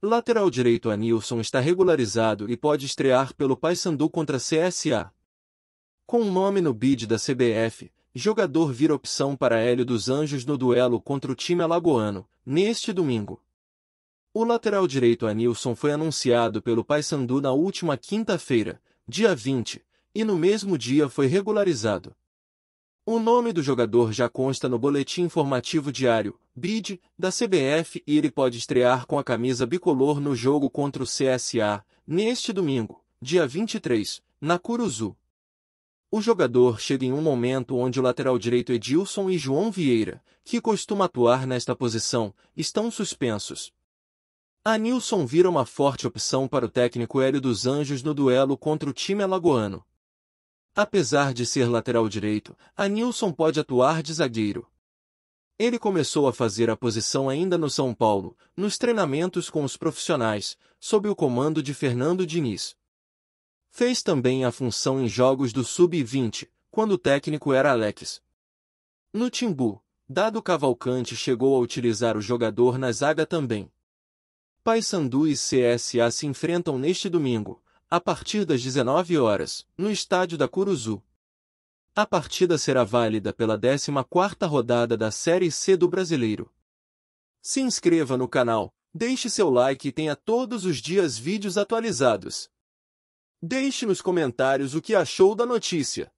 Lateral direito Anilson está regularizado e pode estrear pelo Paysandu contra CSA. Com o um nome no bid da CBF, jogador vira opção para Hélio dos Anjos no duelo contra o time alagoano, neste domingo. O lateral direito Anilson foi anunciado pelo Paysandu na última quinta-feira, dia 20, e no mesmo dia foi regularizado. O nome do jogador já consta no boletim informativo diário, BID, da CBF e ele pode estrear com a camisa bicolor no jogo contra o CSA, neste domingo, dia 23, na Curuzu. O jogador chega em um momento onde o lateral direito Edilson e João Vieira, que costuma atuar nesta posição, estão suspensos. A Nilson vira uma forte opção para o técnico Hélio dos Anjos no duelo contra o time alagoano, Apesar de ser lateral direito, Nilson pode atuar de zagueiro. Ele começou a fazer a posição ainda no São Paulo, nos treinamentos com os profissionais, sob o comando de Fernando Diniz. Fez também a função em jogos do Sub-20, quando o técnico era Alex. No Timbu, Dado Cavalcante chegou a utilizar o jogador na zaga também. Paysandu e CSA se enfrentam neste domingo, a partir das 19 horas, no estádio da Curuzu. A partida será válida pela 14ª rodada da Série C do Brasileiro. Se inscreva no canal, deixe seu like e tenha todos os dias vídeos atualizados. Deixe nos comentários o que achou da notícia.